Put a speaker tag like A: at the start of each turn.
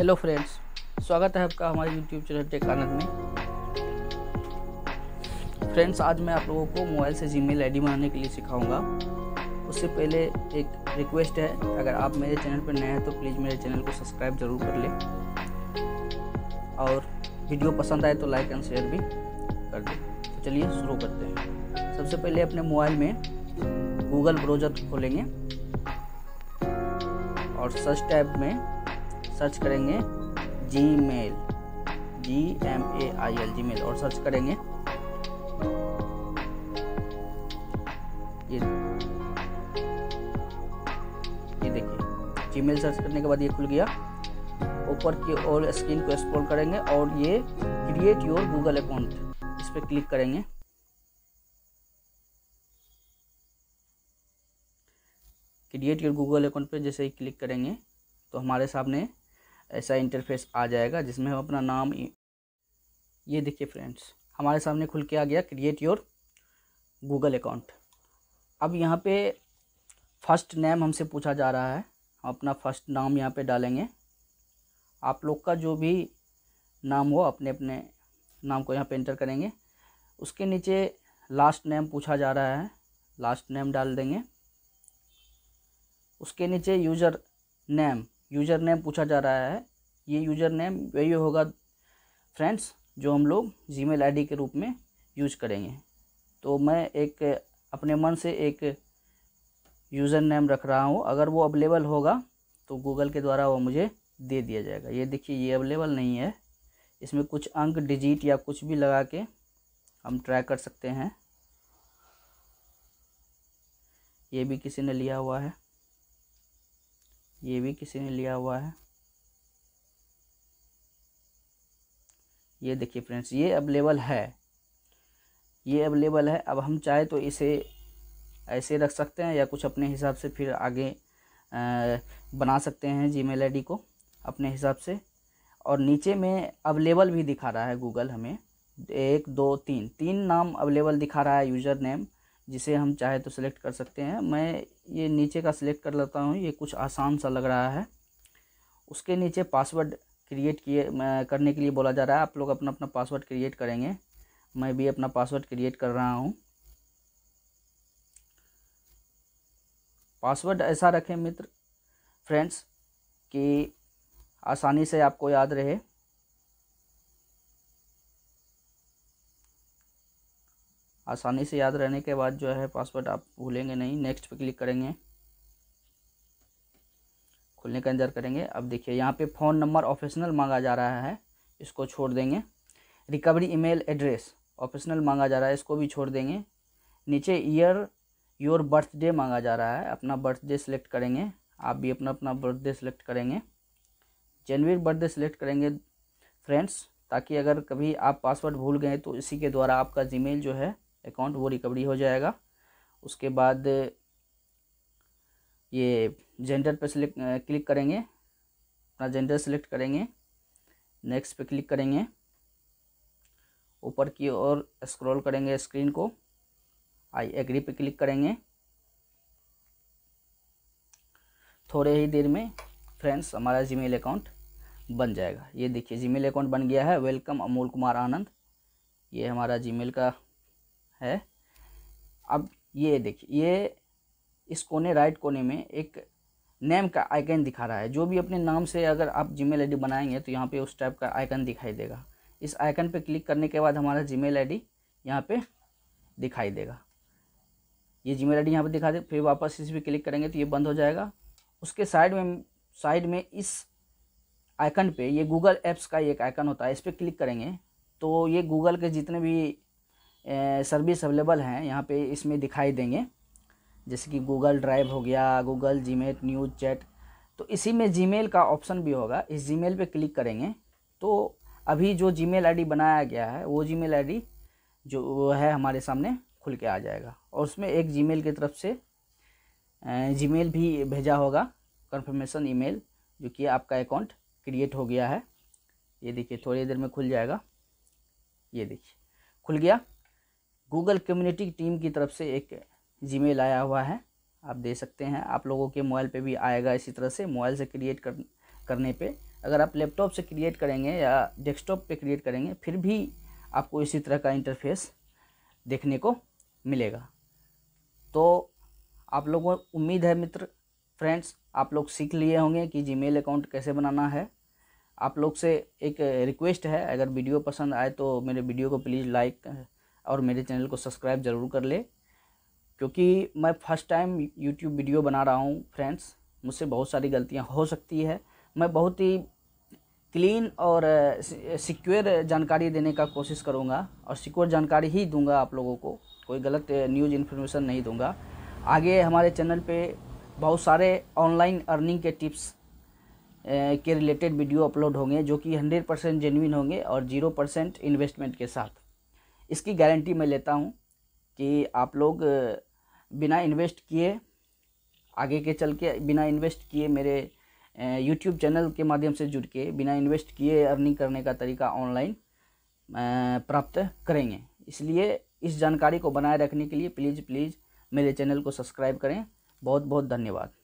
A: hello friends स्वागत है आपका हमारे यूट्यूब चैनल टेक आनंद में फ्रेंड्स आज मैं आप लोगों को मोबाइल से जी मेल बनाने के लिए सिखाऊंगा उससे पहले एक रिक्वेस्ट है अगर आप मेरे चैनल पर नए हैं तो प्लीज़ मेरे चैनल को सब्सक्राइब ज़रूर कर लें और वीडियो पसंद आए तो लाइक एंड शेयर भी कर दें तो चलिए शुरू करते हैं सबसे पहले अपने मोबाइल में गूगल ब्राउज़र खोलेंगे और सर्च टैब में सर्च करेंगे Gmail G M A I L Gmail और सर्च करेंगे ये देखिए जी मेल सर्च करने के बाद ये खुल गया ऊपर की और स्क्रीन को एक्सप्लोर करेंगे और ये क्रिएट योर गूगल अकाउंट इस पर क्लिक करेंगे क्रिएट योर गूगल अकाउंट पर जैसे ही क्लिक करेंगे तो हमारे सामने ऐसा इंटरफेस आ जाएगा जिसमें हम अपना नाम ये देखिए फ्रेंड्स हमारे सामने खुल के आ गया क्रिएट योर गूगल अकाउंट अब यहाँ पे फर्स्ट नेम हमसे पूछा जा रहा है हम अपना फर्स्ट नाम यहाँ पे डालेंगे आप लोग का जो भी नाम हो अपने अपने नाम को यहाँ पे इंटर करेंगे उसके नीचे लास्ट नेम पूछा जा रहा है लास्ट नेम डाल देंगे उसके नीचे यूज़र नेम यूज़र नेम पूछा जा रहा है ये यूज़र नेम वही होगा फ्रेंड्स जो हम लोग जी मेल के रूप में यूज करेंगे तो मैं एक अपने मन से एक यूज़र नेम रख रहा हूँ अगर वो अवेलेबल होगा तो गूगल के द्वारा वो मुझे दे दिया जाएगा ये देखिए ये अवेलेबल नहीं है इसमें कुछ अंक डिजिट या कुछ भी लगा के हम ट्राई कर सकते हैं ये भी किसी ने लिया हुआ है ये भी किसी ने लिया हुआ है ये देखिए फ्रेंड्स ये अवेलेबल है ये अवेलेबल है अब हम चाहे तो इसे ऐसे रख सकते हैं या कुछ अपने हिसाब से फिर आगे आ, बना सकते हैं जी मेल को अपने हिसाब से और नीचे में अवेलेबल भी दिखा रहा है गूगल हमें एक दो तीन तीन नाम अवेलेबल दिखा रहा है यूज़र नेम जिसे हम चाहे तो सिलेक्ट कर सकते हैं मैं ये नीचे का सिलेक्ट कर लेता हूँ ये कुछ आसान सा लग रहा है उसके नीचे पासवर्ड क्रिएट किए करने के लिए बोला जा रहा है आप लोग अपना अपना पासवर्ड क्रिएट करेंगे मैं भी अपना पासवर्ड क्रिएट कर रहा हूँ पासवर्ड ऐसा रखें मित्र फ्रेंड्स कि आसानी से आपको याद रहे आसानी से याद रहने के बाद जो है पासवर्ड आप भूलेंगे नहीं नेक्स्ट पे क्लिक करेंगे खुलने का इंतजार करेंगे अब देखिए यहाँ पे फ़ोन नंबर ऑफिशनल मांगा जा रहा है इसको छोड़ देंगे रिकवरी ईमेल एड्रेस ऑफिशनल मांगा जा रहा है इसको भी छोड़ देंगे नीचे ईयर योर बर्थडे मांगा जा रहा है अपना बर्थडे सेलेक्ट करेंगे आप भी अपना अपना बर्थडे सेलेक्ट करेंगे जेनविन बर्थडे सेलेक्ट करेंगे फ्रेंड्स ताकि अगर कभी आप पासवर्ड भूल गए तो इसी के द्वारा आपका जीमेल जो है अकाउंट वो रिकवरी हो जाएगा उसके बाद ये जेंडर पे सिलेक्ट क्लिक करेंगे अपना जेंडर सेलेक्ट करेंगे नेक्स्ट पे क्लिक करेंगे ऊपर की ओर स्क्रॉल करेंगे स्क्रीन को आई एग्री पे क्लिक करेंगे थोड़े ही देर में फ्रेंड्स हमारा जीमेल अकाउंट बन जाएगा ये देखिए जीमेल अकाउंट बन गया है वेलकम अमोल कुमार आनंद ये हमारा जीमेल का है अब ये देखिए ये इस कोने राइट कोने में एक नेम का आइकन दिखा रहा है जो भी अपने नाम से अगर आप जीमेल मेल बनाएंगे तो यहाँ पे उस टाइप का आइकन दिखाई देगा इस आइकन पे क्लिक करने के बाद हमारा जीमेल आईडी यहाँ पे दिखाई देगा ये जीमेल आईडी यहाँ पे दिखा दे फिर वापस इस पर क्लिक करेंगे तो ये बंद हो जाएगा उसके साइड में साइड में इस आइकन पे ये गूगल ऐप्स का एक आइकन होता है इस पर क्लिक करेंगे तो ये गूगल के जितने भी सर्विस अवेलेबल हैं यहाँ पे इसमें दिखाई देंगे जैसे कि गूगल ड्राइव हो गया गूगल जीमेल न्यूज़ चैट तो इसी में जीमेल का ऑप्शन भी होगा इस जीमेल पे क्लिक करेंगे तो अभी जो जीमेल आईडी बनाया गया है वो जीमेल आईडी जो है हमारे सामने खुल के आ जाएगा और उसमें एक जी की तरफ से मेल भी भेजा होगा कंफर्मेशन ईमेल जो कि आपका अकाउंट क्रिएट हो गया है ये देखिए थोड़ी देर में खुल जाएगा ये देखिए खुल गया गूगल कम्युनिटी टीम की तरफ से एक जीमेल आया हुआ है आप दे सकते हैं आप लोगों के मोबाइल पे भी आएगा इसी तरह से मोबाइल से क्रिएट कर करने पे अगर आप लैपटॉप से क्रिएट करेंगे या डेस्कटॉप पे क्रिएट करेंगे फिर भी आपको इसी तरह का इंटरफेस देखने को मिलेगा तो आप लोगों उम्मीद है मित्र फ्रेंड्स आप लोग सीख लिए होंगे कि जी अकाउंट कैसे बनाना है आप लोग से एक रिक्वेस्ट है अगर वीडियो पसंद आए तो मेरे वीडियो को प्लीज़ लाइक और मेरे चैनल को सब्सक्राइब ज़रूर कर ले क्योंकि मैं फ़र्स्ट टाइम यूट्यूब वीडियो बना रहा हूँ फ्रेंड्स मुझसे बहुत सारी गलतियाँ हो सकती है मैं बहुत ही क्लीन और सिक्योर जानकारी देने का कोशिश करूँगा और सिक्योर जानकारी ही दूँगा आप लोगों को कोई गलत न्यूज़ इन्फॉर्मेशन नहीं दूँगा आगे हमारे चैनल पर बहुत सारे ऑनलाइन अर्निंग के टिप्स के रिलेटेड वीडियो अपलोड होंगे जो कि हंड्रेड परसेंट जेनविन होंगे और ज़ीरो परसेंट इन्वेस्टमेंट के साथ इसकी गारंटी मैं लेता हूँ कि आप लोग बिना इन्वेस्ट किए आगे के चल के बिना इन्वेस्ट किए मेरे यूट्यूब चैनल के माध्यम से जुड़ के बिना इन्वेस्ट किए अर्निंग करने का तरीका ऑनलाइन प्राप्त करेंगे इसलिए इस जानकारी को बनाए रखने के लिए प्लीज़ प्लीज़ मेरे चैनल को सब्सक्राइब करें बहुत बहुत धन्यवाद